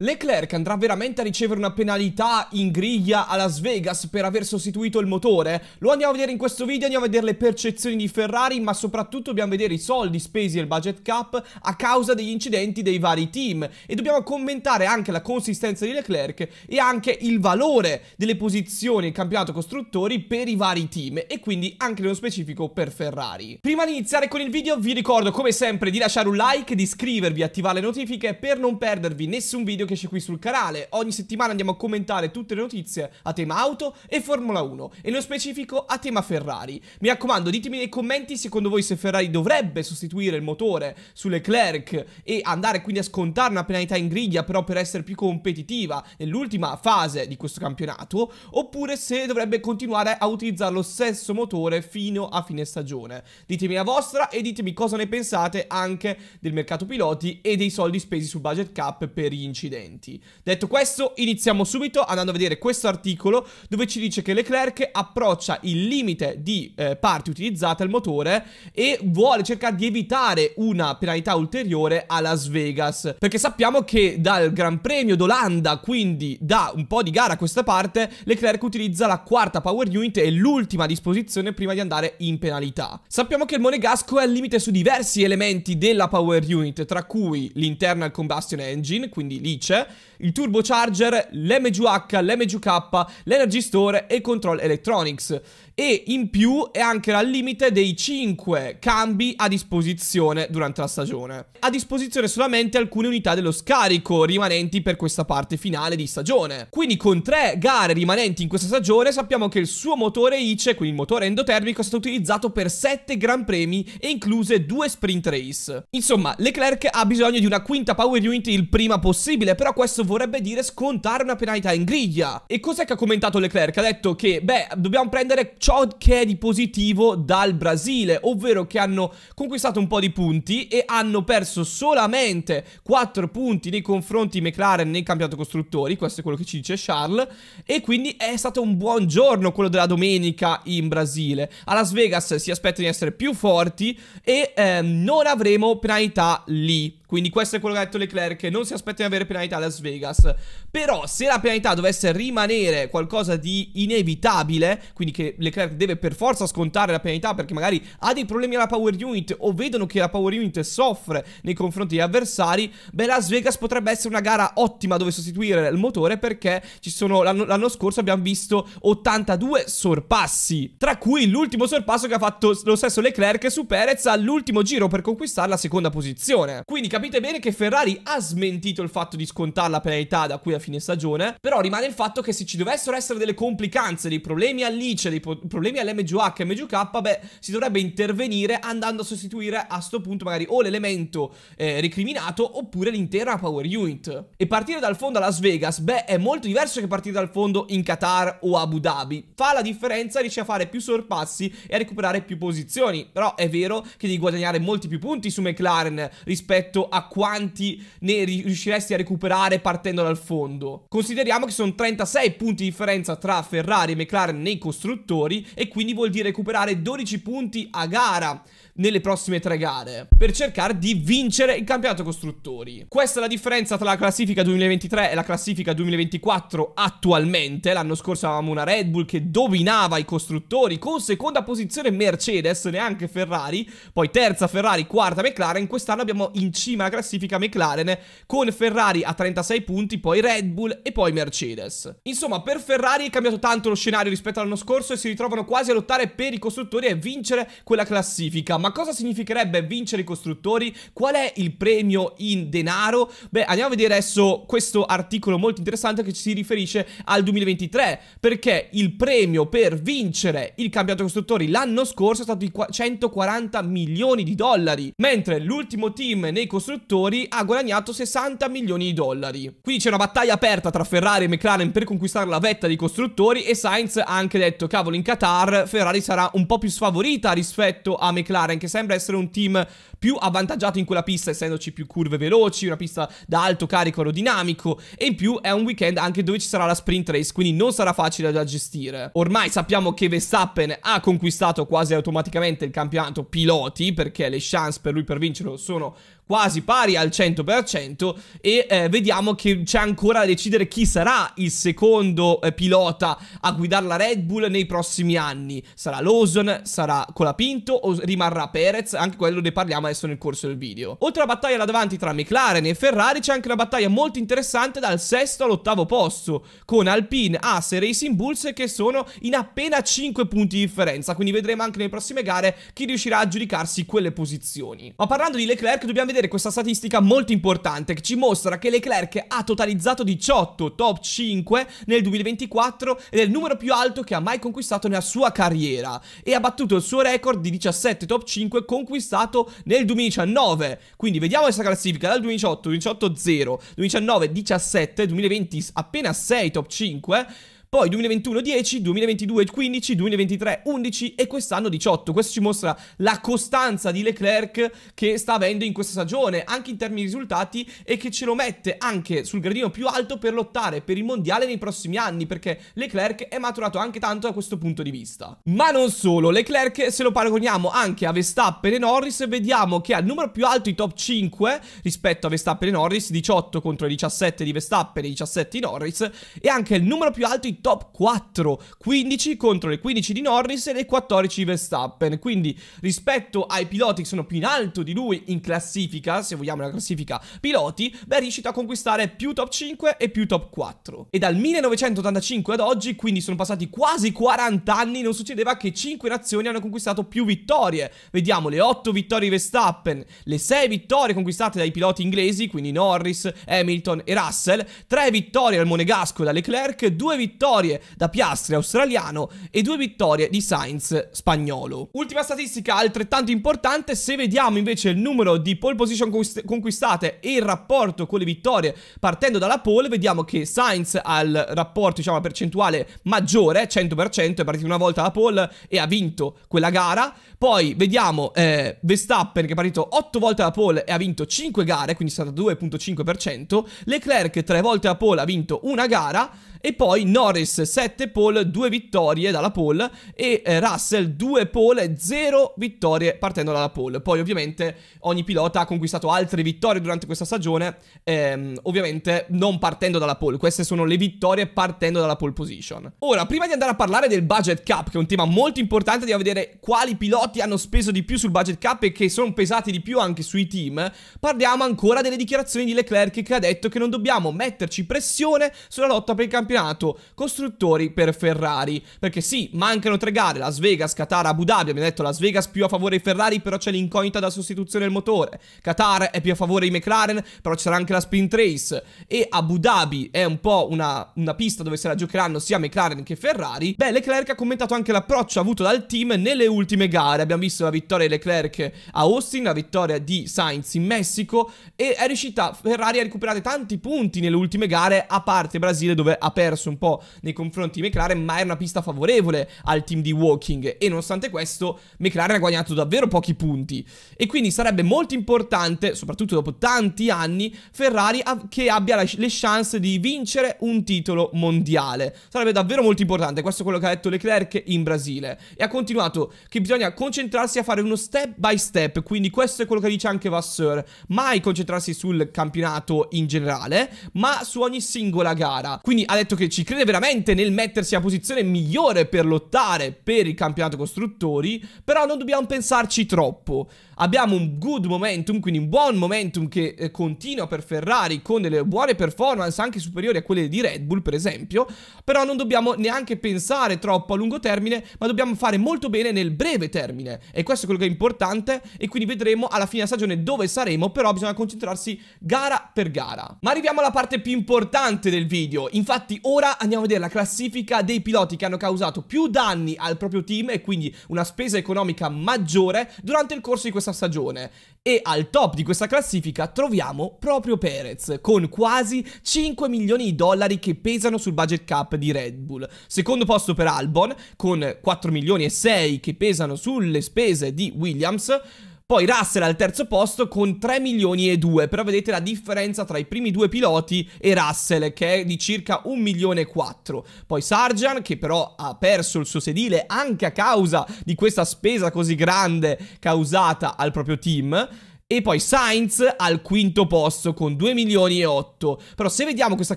Leclerc andrà veramente a ricevere una penalità in griglia a Las Vegas per aver sostituito il motore? Lo andiamo a vedere in questo video, andiamo a vedere le percezioni di Ferrari, ma soprattutto dobbiamo vedere i soldi spesi e il budget cap a causa degli incidenti dei vari team e dobbiamo commentare anche la consistenza di Leclerc e anche il valore delle posizioni in campionato costruttori per i vari team e quindi anche nello specifico per Ferrari. Prima di iniziare con il video vi ricordo come sempre di lasciare un like, di iscrivervi, e attivare le notifiche per non perdervi nessun video che esce qui sul canale. Ogni settimana andiamo a commentare tutte le notizie a tema auto e Formula 1 e nello specifico a tema Ferrari. Mi raccomando, ditemi nei commenti secondo voi se Ferrari dovrebbe sostituire il motore sulle Leclerc e andare quindi a scontare una penalità in griglia però per essere più competitiva nell'ultima fase di questo campionato oppure se dovrebbe continuare a utilizzare lo stesso motore fino a fine stagione. Ditemi la vostra e ditemi cosa ne pensate anche del mercato piloti e dei soldi spesi sul budget cap per gli incidenti precedenti. Detto questo, iniziamo subito andando a vedere questo articolo dove ci dice che Leclerc approccia il limite di eh, parti utilizzate al motore e vuole cercare di evitare una penalità ulteriore a Las Vegas. Perché sappiamo che dal Gran Premio d'Olanda, quindi da un po' di gara a questa parte, Leclerc utilizza la quarta power unit e l'ultima a disposizione prima di andare in penalità. Sappiamo che il Monegasco è al limite su diversi elementi della power unit, tra cui l'internal combustion engine, quindi lì Switch, il turbocharger, l'MGH, l'MGK, l'Energy Store e il Control Electronics e in più è anche al limite dei 5 cambi a disposizione durante la stagione. A disposizione solamente alcune unità dello scarico rimanenti per questa parte finale di stagione. Quindi con 3 gare rimanenti in questa stagione sappiamo che il suo motore ICE, quindi il motore endotermico, è stato utilizzato per 7 Gran Premi e incluse 2 Sprint Race. Insomma, Leclerc ha bisogno di una quinta power unit il prima possibile, però questo vorrebbe dire scontare una penalità in griglia. E cos'è che ha commentato Leclerc? Ha detto che, beh, dobbiamo prendere ciò che è di positivo dal Brasile, ovvero che hanno conquistato un po' di punti e hanno perso solamente 4 punti nei confronti McLaren nel campionato costruttori, questo è quello che ci dice Charles, e quindi è stato un buon giorno quello della domenica in Brasile. A Las Vegas si aspetta di essere più forti e eh, non avremo penalità lì. Quindi questo è quello che ha detto Leclerc, non si aspetta di avere penalità a Las Vegas. Però se la penalità dovesse rimanere qualcosa di inevitabile, quindi che Leclerc deve per forza scontare la penalità perché magari ha dei problemi alla power unit o vedono che la power unit soffre nei confronti degli avversari, beh Las Vegas potrebbe essere una gara ottima dove sostituire il motore perché ci sono l'anno scorso abbiamo visto 82 sorpassi, tra cui l'ultimo sorpasso che ha fatto lo stesso Leclerc su Perez all'ultimo giro per conquistare la seconda posizione. Quindi Capite bene che Ferrari ha smentito il fatto di scontare la penalità da qui a fine stagione, però rimane il fatto che se ci dovessero essere delle complicanze, dei problemi all'ICE, dei problemi all'MGH e MGK, beh, si dovrebbe intervenire andando a sostituire a sto punto magari o l'elemento eh, recriminato oppure l'intera power unit. E partire dal fondo a Las Vegas, beh, è molto diverso che partire dal fondo in Qatar o Abu Dhabi. Fa la differenza, riesce a fare più sorpassi e a recuperare più posizioni, però è vero che devi guadagnare molti più punti su McLaren rispetto a quanti ne riusciresti a recuperare partendo dal fondo. Consideriamo che sono 36 punti di differenza tra Ferrari e McLaren nei costruttori e quindi vuol dire recuperare 12 punti a gara nelle prossime tre gare per cercare di vincere il campionato costruttori. Questa è la differenza tra la classifica 2023 e la classifica 2024 attualmente. L'anno scorso avevamo una Red Bull che dominava i costruttori con seconda posizione Mercedes, neanche Ferrari, poi terza Ferrari, quarta McLaren, quest'anno abbiamo in cima cima alla classifica McLaren con Ferrari a 36 punti, poi Red Bull e poi Mercedes. Insomma, per Ferrari è cambiato tanto lo scenario rispetto all'anno scorso e si ritrovano quasi a lottare per i costruttori e vincere quella classifica. Ma cosa significherebbe vincere i costruttori? Qual è il premio in denaro? Beh, andiamo a vedere adesso questo articolo molto interessante che si riferisce al 2023, perché il premio per vincere il cambiato costruttori l'anno scorso è stato di 140 milioni di dollari, mentre l'ultimo team nei costruttori costruttori ha guadagnato 60 milioni di dollari. Qui c'è una battaglia aperta tra Ferrari e McLaren per conquistare la vetta dei costruttori e Sainz ha anche detto cavolo in Qatar Ferrari sarà un po' più sfavorita rispetto a McLaren che sembra essere un team più avvantaggiato in quella pista essendoci più curve veloci, una pista da alto carico aerodinamico e in più è un weekend anche dove ci sarà la sprint race quindi non sarà facile da gestire. Ormai sappiamo che Verstappen ha conquistato quasi automaticamente il campionato piloti perché le chance per lui per vincere sono quasi pari al 100% e eh, vediamo che c'è ancora da decidere chi sarà il secondo eh, pilota a guidare la Red Bull nei prossimi anni. Sarà Lawson, sarà Colapinto o rimarrà Perez? Anche quello ne parliamo adesso nel corso del video. Oltre alla battaglia là davanti tra McLaren e Ferrari c'è anche una battaglia molto interessante dal sesto all'ottavo posto con Alpine, Haas e Racing Bulls che sono in appena 5 punti di differenza, quindi vedremo anche nelle prossime gare chi riuscirà a giudicarsi quelle posizioni. Ma parlando di Leclerc dobbiamo vedere vedere questa statistica molto importante che ci mostra che Leclerc ha totalizzato 18 top 5 nel 2024 ed è il numero più alto che ha mai conquistato nella sua carriera e ha battuto il suo record di 17 top 5 conquistato nel 2019. Quindi vediamo questa classifica dal 2018, 18 0, 2019 17, 2020 appena 6 top 5 poi 2021 10, 2022 15, 2023 11 e quest'anno 18. Questo ci mostra la costanza di Leclerc che sta avendo in questa stagione, anche in termini di risultati, e che ce lo mette anche sul gradino più alto per lottare per il mondiale nei prossimi anni, perché Leclerc è maturato anche tanto da questo punto di vista. Ma non solo, Leclerc se lo paragoniamo anche a Verstappen e Norris, vediamo che ha il numero più alto di top 5 rispetto a Verstappen e Norris, 18 contro i 17 di Verstappen e 17 di Norris, e anche il numero più alto i top 4, 15 contro le 15 di Norris e le 14 di Verstappen, quindi rispetto ai piloti che sono più in alto di lui in classifica, se vogliamo la classifica piloti, beh è riuscito a conquistare più top 5 e più top 4. E dal 1985 ad oggi, quindi sono passati quasi 40 anni, non succedeva che 5 nazioni hanno conquistato più vittorie. Vediamo le 8 vittorie di Verstappen, le 6 vittorie conquistate dai piloti inglesi, quindi Norris, Hamilton e Russell, 3 vittorie al Monegasco da Leclerc, 2 vittorie vittorie da Piastri australiano e due vittorie di Sainz spagnolo. Ultima statistica altrettanto importante, se vediamo invece il numero di pole position conquistate e il rapporto con le vittorie partendo dalla pole, vediamo che Sainz ha il rapporto, diciamo, percentuale maggiore, 100%, è partito una volta la pole e ha vinto quella gara. Poi vediamo eh, Verstappen che è partito 8 volte la pole e ha vinto 5 gare, quindi 62.5%. Leclerc 3 volte la pole ha vinto una gara e poi Norris 7 pole, 2 vittorie dalla pole e eh, Russell 2 pole, 0 vittorie partendo dalla pole. Poi ovviamente ogni pilota ha conquistato altre vittorie durante questa stagione, ehm, ovviamente non partendo dalla pole. Queste sono le vittorie partendo dalla pole position. Ora, prima di andare a parlare del budget cap, che è un tema molto importante, andiamo a vedere quali piloti hanno speso di più sul budget cap e che sono pesati di più anche sui team, parliamo ancora delle dichiarazioni di Leclerc che ha detto che non dobbiamo metterci pressione sulla lotta per il campionato campionato costruttori per Ferrari. Perché sì, mancano tre gare, Las Vegas, Qatar, Abu Dhabi, abbiamo detto Las Vegas più a favore di Ferrari, però c'è l'incognita da sostituzione del motore. Qatar è più a favore di McLaren, però c'era anche la spin trace. E Abu Dhabi è un po' una, una pista dove se la giocheranno sia McLaren che Ferrari. Beh, Leclerc ha commentato anche l'approccio avuto dal team nelle ultime gare. Abbiamo visto la vittoria di Leclerc a Austin, la vittoria di Sainz in Messico e è riuscita, Ferrari a recuperare tanti punti nelle ultime gare, a parte Brasile dove ha perso un po' nei confronti di McLaren, ma era una pista favorevole al team di Walking e nonostante questo McLaren ha guadagnato davvero pochi punti e quindi sarebbe molto importante, soprattutto dopo tanti anni, Ferrari che abbia le chance di vincere un titolo mondiale. Sarebbe davvero molto importante, questo è quello che ha detto Leclerc in Brasile e ha continuato che bisogna concentrarsi a fare uno step by step, quindi questo è quello che dice anche Vasseur, mai concentrarsi sul campionato in generale, ma su ogni singola gara. Quindi ha detto detto che ci crede veramente nel mettersi a posizione migliore per lottare per il campionato costruttori, però non dobbiamo pensarci troppo. Abbiamo un good momentum, quindi un buon momentum che eh, continua per Ferrari con delle buone performance anche superiori a quelle di Red Bull per esempio, però non dobbiamo neanche pensare troppo a lungo termine, ma dobbiamo fare molto bene nel breve termine e questo è quello che è importante e quindi vedremo alla fine della stagione dove saremo, però bisogna concentrarsi gara per gara. Ma arriviamo alla parte più importante del video, infatti ora andiamo a vedere la classifica dei piloti che hanno causato più danni al proprio team e quindi una spesa economica maggiore durante il corso di questa questa stagione. E al top di questa classifica troviamo proprio Perez, con quasi 5 milioni di dollari che pesano sul budget cap di Red Bull. Secondo posto per Albon, con 4 milioni e 6 che pesano sulle spese di Williams. Poi Russell al terzo posto con 3 milioni e 2, però vedete la differenza tra i primi due piloti e Russell che è di circa 1 milione e 4. Poi Sarjan che però ha perso il suo sedile anche a causa di questa spesa così grande causata al proprio team e poi Sainz al quinto posto con 2 milioni e 8. Però se vediamo questa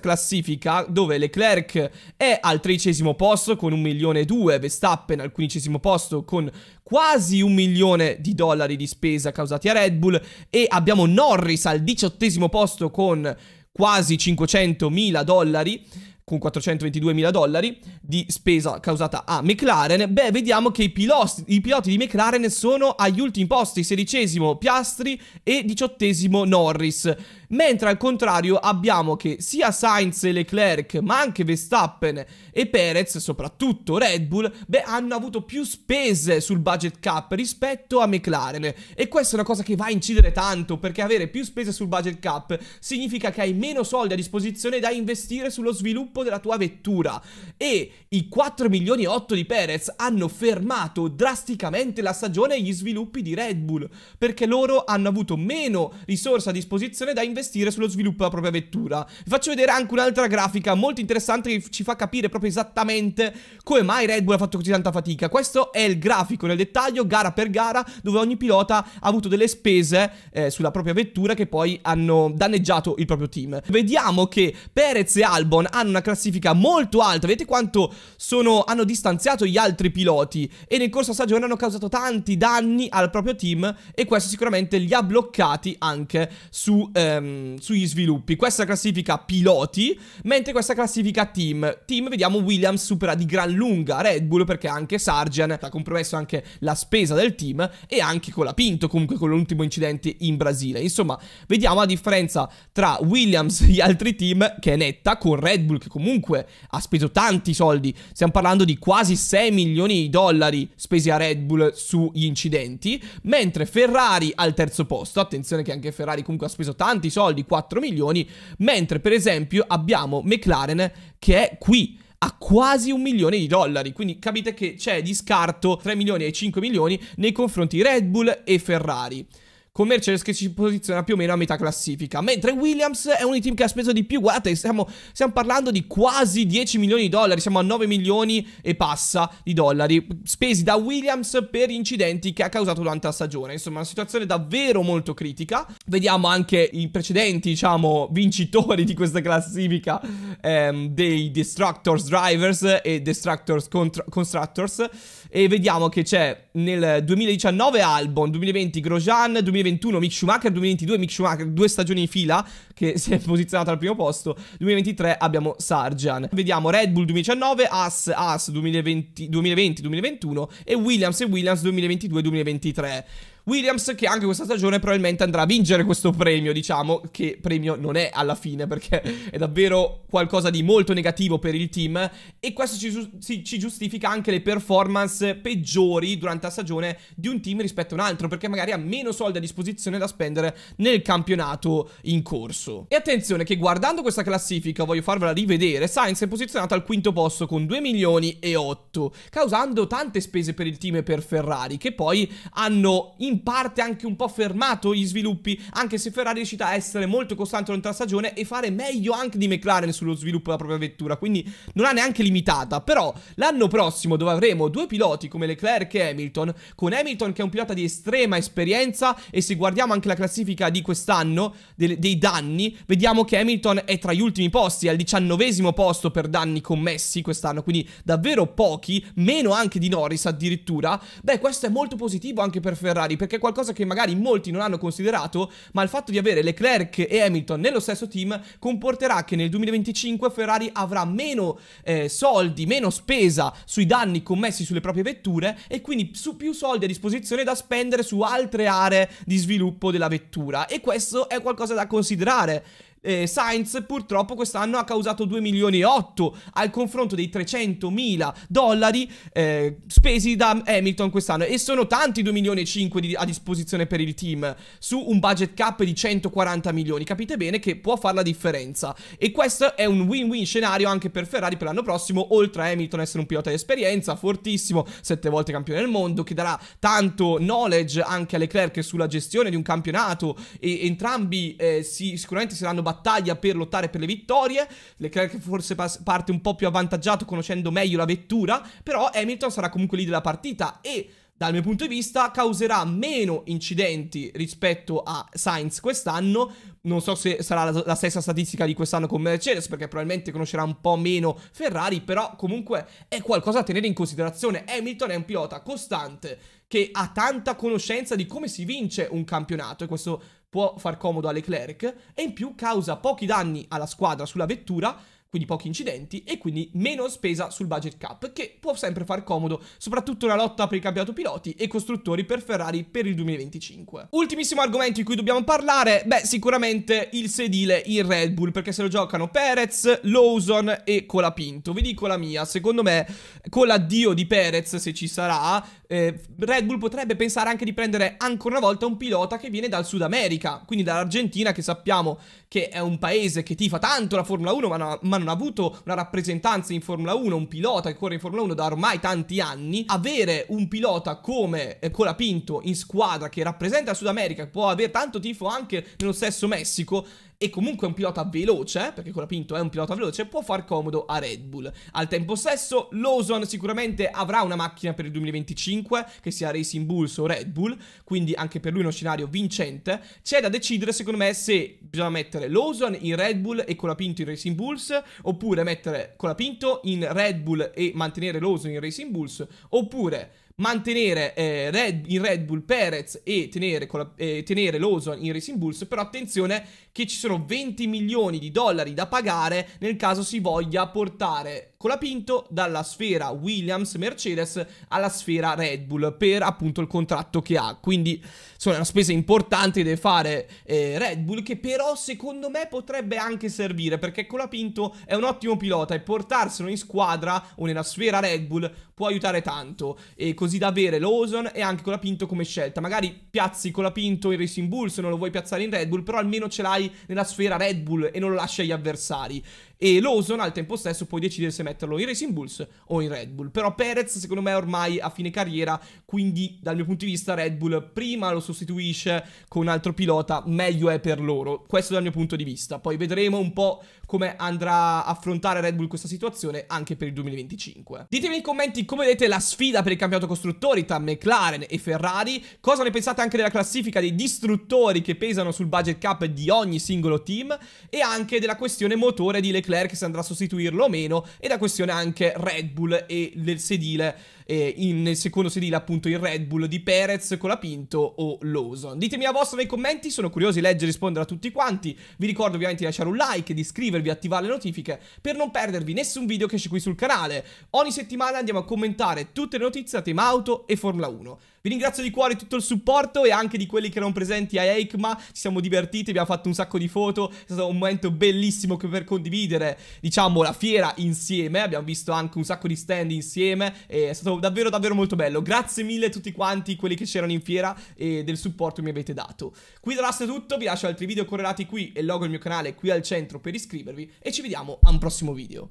classifica dove Leclerc è al tredicesimo posto con 1 milione e 2, Verstappen al quindicesimo posto con quasi un milione di dollari di spesa causati a Red Bull e abbiamo Norris al diciottesimo posto con quasi 500 mila dollari con 422 mila dollari di spesa causata a McLaren, beh vediamo che i, pilosti, i piloti di McLaren sono agli ultimi posti, sedicesimo Piastri e diciottesimo Norris mentre al contrario abbiamo che sia Sainz e Leclerc, ma anche Verstappen e Perez, soprattutto Red Bull, beh, hanno avuto più spese sul budget cap rispetto a McLaren e questa è una cosa che va a incidere tanto perché avere più spese sul budget cap significa che hai meno soldi a disposizione da investire sullo sviluppo della tua vettura e i 4 milioni e 8 di Perez hanno fermato drasticamente la stagione e gli sviluppi di Red Bull perché loro hanno avuto meno risorse a disposizione da investire investire sullo sviluppo della propria vettura. Vi faccio vedere anche un'altra grafica molto interessante che ci fa capire proprio esattamente come mai Red Bull ha fatto così tanta fatica. Questo è il grafico nel dettaglio, gara per gara, dove ogni pilota ha avuto delle spese eh, sulla propria vettura che poi hanno danneggiato il proprio team. Vediamo che Perez e Albon hanno una classifica molto alta, vedete quanto sono, hanno distanziato gli altri piloti e nel corso della stagione hanno causato tanti danni al proprio team e questo sicuramente li ha bloccati anche su... Ehm, sugli sviluppi. Questa classifica piloti, mentre questa classifica team. Team, vediamo, Williams supera di gran lunga Red Bull perché anche Sargent ha compromesso anche la spesa del team e anche con la Pinto, comunque con l'ultimo incidente in Brasile. Insomma, vediamo la differenza tra Williams e gli altri team che è netta con Red Bull che comunque ha speso tanti soldi. Stiamo parlando di quasi 6 milioni di dollari spesi a Red Bull sugli incidenti, mentre Ferrari al terzo posto, attenzione che anche Ferrari comunque ha speso tanti soldi soldi 4 milioni, mentre per esempio abbiamo McLaren che è qui a quasi un milione di dollari. Quindi capite che c'è di scarto 3 milioni e 5 milioni nei confronti di Red Bull e Ferrari con Mercedes che si posiziona più o meno a metà classifica, mentre Williams è uno dei team che ha speso di più, guardate, stiamo, stiamo parlando di quasi 10 milioni di dollari, siamo a 9 milioni e passa di dollari spesi da Williams per incidenti che ha causato durante la stagione, insomma una situazione davvero molto critica, vediamo anche i precedenti, diciamo, vincitori di questa classifica ehm, dei Destructors Drivers e Destructors Constructors e vediamo che c'è nel 2019 Albon, 2020 Grosjean, 2020 2021 Mick Schumacher, 2022 Mick Schumacher, due stagioni in fila che si è posizionato al primo posto, 2023 abbiamo Sargian. Vediamo Red Bull 2019, Haas, Haas 2020-2021 e Williams e Williams 2022-2023. Williams che anche questa stagione probabilmente andrà a vincere questo premio, diciamo, che premio non è alla fine perché è davvero qualcosa di molto negativo per il team e questo ci, ci giustifica anche le performance peggiori durante la stagione di un team rispetto a un altro perché magari ha meno soldi a disposizione da spendere nel campionato in corso. E attenzione che guardando questa classifica, voglio farvela rivedere, Sainz è posizionato al quinto posto con 2 milioni e 8, causando tante spese per il team e per Ferrari che poi hanno in parte anche un po' fermato gli sviluppi, anche se Ferrari è riuscita a essere molto costante durante la stagione e fare meglio anche di McLaren sullo sviluppo della propria vettura, quindi non ha neanche limitata. Però l'anno prossimo dove avremo due piloti come Leclerc e Hamilton, con Hamilton che è un pilota di estrema esperienza e se guardiamo anche la classifica di quest'anno dei, dei danni, vediamo che Hamilton è tra gli ultimi posti, al diciannovesimo posto per danni commessi quest'anno, quindi davvero pochi, meno anche di Norris addirittura. Beh, questo è molto positivo anche per Ferrari perché è qualcosa che magari molti non hanno considerato, ma il fatto di avere Leclerc e Hamilton nello stesso team comporterà che nel 2025 Ferrari avrà meno eh, soldi, meno spesa sui danni commessi sulle proprie vetture e quindi su più soldi a disposizione da spendere su altre aree di sviluppo della vettura e questo è qualcosa da considerare eh, Sainz purtroppo quest'anno ha causato 2 milioni e 8 al confronto dei 300 mila dollari eh, spesi da Hamilton quest'anno e sono tanti 2 milioni e 5 di, a disposizione per il team su un budget cap di 140 milioni capite bene che può fare la differenza e questo è un win-win scenario anche per Ferrari per l'anno prossimo oltre a Hamilton essere un pilota di esperienza fortissimo sette volte campione del mondo che darà tanto knowledge anche a Leclerc sulla gestione di un campionato e entrambi eh, si, sicuramente saranno battaglia per lottare per le vittorie. Leclerc forse parte un po' più avvantaggiato conoscendo meglio la vettura, però Hamilton sarà comunque lì della partita e dal mio punto di vista causerà meno incidenti rispetto a Sainz quest'anno. Non so se sarà la, la stessa statistica di quest'anno con Mercedes, perché probabilmente conoscerà un po' meno Ferrari, però comunque è qualcosa da tenere in considerazione. Hamilton è un pilota costante che ha tanta conoscenza di come si vince un campionato e questo può far comodo a Leclerc e in più causa pochi danni alla squadra sulla vettura quindi pochi incidenti e quindi meno spesa sul budget cap che può sempre far comodo soprattutto nella lotta per il cambiato piloti e costruttori per Ferrari per il 2025. Ultimissimo argomento di cui dobbiamo parlare, beh sicuramente il sedile in Red Bull perché se lo giocano Perez, Lawson e Colapinto. Vi dico la mia, secondo me con l'addio di Perez se ci sarà eh, Red Bull potrebbe pensare anche di prendere ancora una volta un pilota che viene dal Sud America, quindi dall'Argentina che sappiamo che è un paese che tifa tanto la Formula 1 ma, ma non ha avuto una rappresentanza in Formula 1, un pilota che corre in Formula 1 da ormai tanti anni, avere un pilota come eh, Colapinto in squadra che rappresenta il Sud America, può avere tanto tifo anche nello stesso Messico, e comunque è un pilota veloce, eh, perché Pinto è un pilota veloce, può far comodo a Red Bull. Al tempo stesso, Lawson sicuramente avrà una macchina per il 2025, che sia Racing Bulls o Red Bull, quindi anche per lui uno scenario vincente. C'è da decidere, secondo me, se bisogna mettere Lawson in Red Bull e con la Pinto in Racing Bulls, oppure mettere con la Pinto in Red Bull e mantenere Lawson in Racing Bulls, oppure mantenere eh, Red, in Red Bull Perez e tenere, la, eh, tenere Lawson in Racing Bulls, però attenzione che ci sono 20 milioni di dollari da pagare nel caso si voglia portare Colapinto dalla sfera Williams-Mercedes alla sfera Red Bull per appunto il contratto che ha, quindi insomma è una spesa importante che deve fare eh, Red Bull che però secondo me potrebbe anche servire perché Colapinto è un ottimo pilota e portarselo in squadra o nella sfera Red Bull può aiutare tanto e così così da avere l'Ozon e anche Colapinto come scelta. Magari piazzi Colapinto in Racing Bull se non lo vuoi piazzare in Red Bull, però almeno ce l'hai nella sfera Red Bull e non lo lasci agli avversari e Lawson al tempo stesso può decidere se metterlo in Racing Bulls o in Red Bull. Però Perez secondo me è ormai a fine carriera, quindi dal mio punto di vista Red Bull prima lo sostituisce con un altro pilota, meglio è per loro. Questo dal mio punto di vista. Poi vedremo un po' come andrà a affrontare Red Bull questa situazione anche per il 2025. Ditemi nei commenti come vedete la sfida per il campionato costruttori tra McLaren e Ferrari, cosa ne pensate anche della classifica dei distruttori che pesano sul budget cap di ogni singolo team e anche della questione motore di Leclerc Leclerc se andrà a sostituirlo o meno e la questione anche Red Bull e del sedile eh, in, nel secondo sedile appunto il Red Bull di Perez, con la Pinto o Lawson. Ditemi la vostra nei commenti, sono curioso di leggere e rispondere a tutti quanti. Vi ricordo ovviamente di lasciare un like, di iscrivervi, e attivare le notifiche per non perdervi nessun video che esce qui sul canale. Ogni settimana andiamo a commentare tutte le notizie a tema auto e Formula 1. Vi ringrazio di cuore tutto il supporto e anche di quelli che erano presenti a EICMA, ci siamo divertiti, abbiamo fatto un sacco di foto, è stato un momento bellissimo per condividere, diciamo, la fiera insieme, abbiamo visto anche un sacco di stand insieme, è stato davvero davvero molto bello. Grazie mille a tutti quanti quelli che c'erano in fiera e del supporto che mi avete dato. Qui da Rust è tutto, vi lascio altri video correlati qui e il logo del mio canale qui al centro per iscrivervi e ci vediamo a un prossimo video.